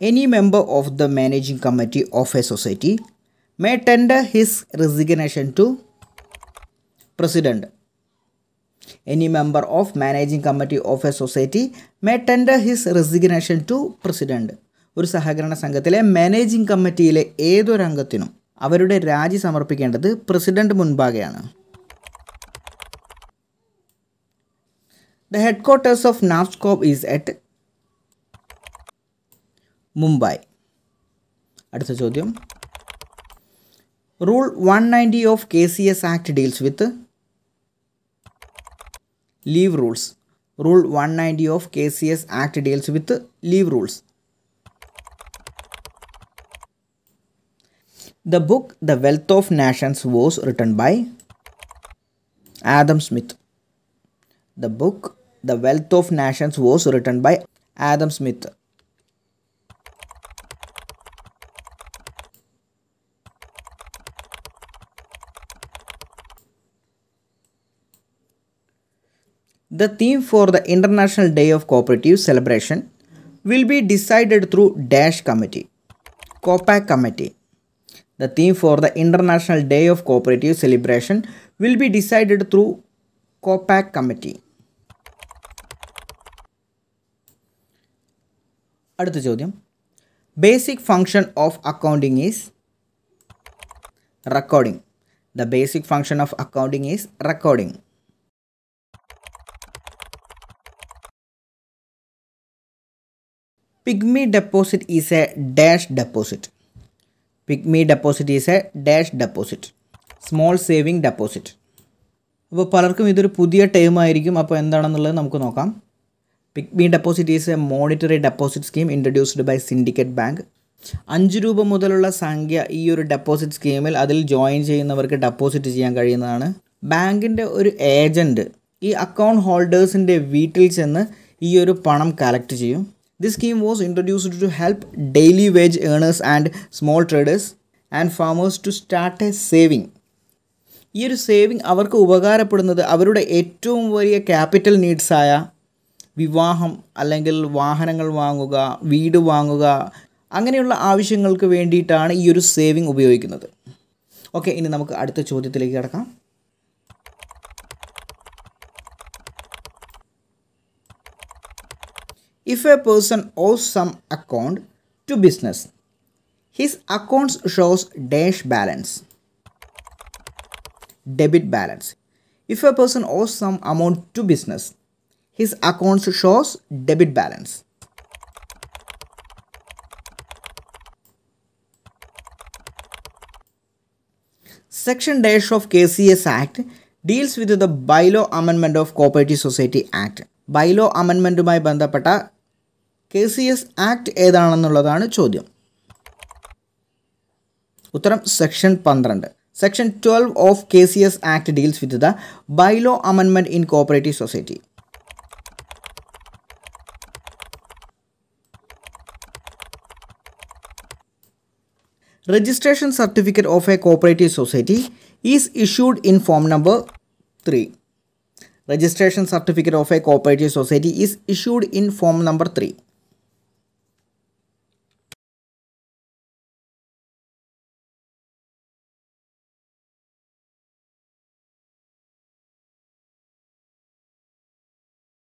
any member of the managing committee of a society may tender his resignation to president any member of managing committee of a society may tender his resignation to president ഒരു സഹകരണ സംഘത്തിലെ managing കമ്മിറ്റിയിലെ ഏതൊരംഗത്തിനും അവരുടെ രാജി സമർപ്പിക്കേണ്ടത് president മുൻപാകെയാണ് the headquarters of NAFSCOB is at Mumbai. അടുത്ത ചോദ്യം rule one ninety of K C S act deals with leave rules rule one ninety of K C The book The Wealth of Nations was written by Adam Smith. The book The Wealth of Nations was written by Adam Smith. The theme for the International Day of Cooperative celebration will be decided through DASH committee, COPAC committee. The theme for the International Day of Cooperative celebration will be decided through COPAC committee. Basic function of accounting is recording. The basic function of accounting is recording. Pigmy deposit is a dash deposit pigmy deposit is a dash deposit small saving deposit അപ്പോൾ പലർക്കും ഇതൊരു പുതിയ term ആയിരിക്കും അപ്പോൾ എന്താണെന്നുള്ളത് നമുക്ക് നോക്കാം pigmy deposit is a monetary deposit scheme introduced by Syndicate Bank അഞ്ച് രൂപ മുതലുള്ള സംഖ്യ ഈ ഒരു ഡെപ്പോസിറ്റ് സ്കീമിൽ അതിൽ ജോയിൻ ചെയ്യുന്നവർക്ക് ഡെപ്പോസിറ്റ് ചെയ്യാൻ കഴിയുന്നതാണ് ബാങ്കിൻ്റെ ഒരു ഏജൻറ്റ് ഈ അക്കൗണ്ട് ഹോൾഡേഴ്സിൻ്റെ വീട്ടിൽ ചെന്ന് ഈ ഒരു പണം കളക്ട് ചെയ്യും This scheme was introduced to help daily wage earners and small traders and farmers to start a saving. ഈ ഒരു സേവിങ് അവർക്ക് ഉപകാരപ്പെടുന്നത് അവരുടെ ഏറ്റവും വലിയ ക്യാപിറ്റൽ നീഡ്സായ വിവാഹം അല്ലെങ്കിൽ വാഹനങ്ങൾ വാങ്ങുക വീട് വാങ്ങുക അങ്ങനെയുള്ള ആവശ്യങ്ങൾക്ക് വേണ്ടിയിട്ടാണ് ഈ ഒരു സേവിങ് ഉപയോഗിക്കുന്നത് ഓക്കെ ഇനി നമുക്ക് അടുത്ത ചോദ്യത്തിലേക്ക് കിടക്കാം if a person owes some account to business. His accounts shows dash balance, debit balance. If a person owes some amount to business, his accounts shows debit balance. Section dash of KCS Act deals with the Bylaw Amendment of Cooperative Society Act. amendment അമെൻമെൻറ്റുമായി bandhapatta K C S act ഏതാണെന്നുള്ളതാണ് ചോദ്യം ഉത്തരം section പന്ത്രണ്ട് section twelve of K C S act deals with the bylaw amendment in cooperative society registration certificate of a cooperative society is issued in form number three registration certificate of a cooperative society is issued in form number three